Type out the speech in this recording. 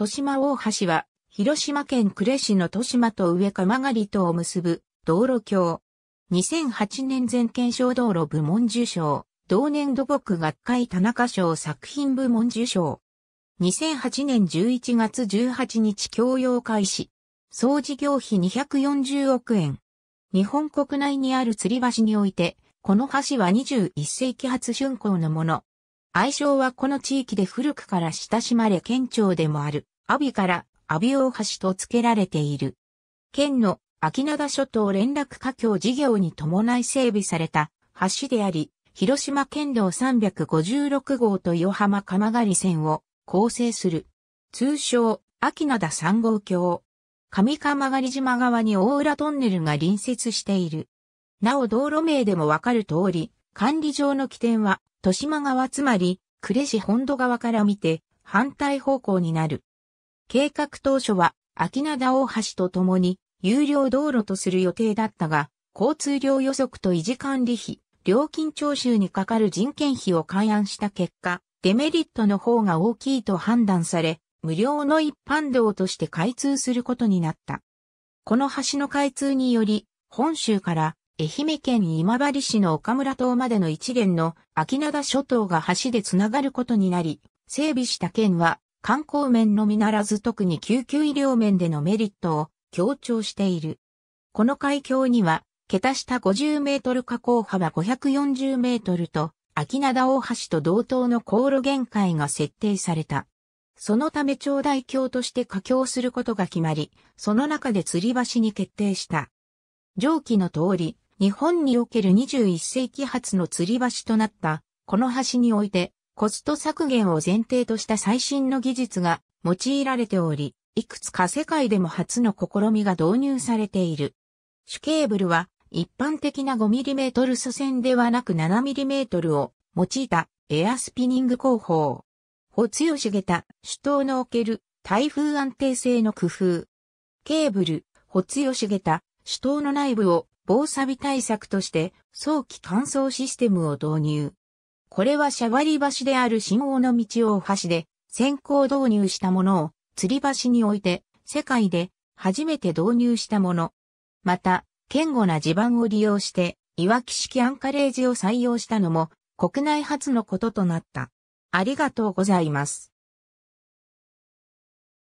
豊島大橋は、広島県呉市の豊島と上釜狩とを結ぶ道路橋。2008年全県証道路部門受賞、同年土木学会田中賞作品部門受賞。2008年11月18日供用開始。総事業費240億円。日本国内にある吊り橋において、この橋は21世紀初竣工のもの。愛称はこの地域で古くから親しまれ県庁でもある、阿ビから阿ビ大橋と付けられている。県の秋灘諸島連絡架橋事業に伴い整備された橋であり、広島県道356号と横浜鎌狩線を構成する。通称、秋灘3号橋。上鎌狩島側に大浦トンネルが隣接している。なお道路名でもわかる通り、管理上の起点は豊島川つまり、呉市本土側から見て、反対方向になる。計画当初は、秋灘大橋とともに、有料道路とする予定だったが、交通量予測と維持管理費、料金徴収にかかる人件費を勘案した結果、デメリットの方が大きいと判断され、無料の一般道として開通することになった。この橋の開通により、本州から愛媛県今治市の岡村島までの一元の秋灘諸島が橋でつながることになり、整備した県は観光面のみならず特に救急医療面でのメリットを強調している。この海峡には、桁下50メートル河口幅540メートルと、秋灘大橋と同等の航路限界が設定された。そのため長大橋として架橋することが決まり、その中で吊り橋に決定した。上記の通り、日本における21世紀初の吊り橋となった、この橋において、コスト削減を前提とした最新の技術が用いられており、いくつか世界でも初の試みが導入されている。主ケーブルは、一般的な 5mm 素線ではなく 7mm を用いたエアスピニング工法。よしげた主刀のおける台風安定性の工夫。ケーブル、よしげた首都の内部を防錆対策として早期乾燥システムを導入。これはシャワリ橋である信号の道を橋で先行導入したものを吊り橋において世界で初めて導入したもの。また、堅固な地盤を利用していわき式アンカレージを採用したのも国内初のこととなった。ありがとうございます。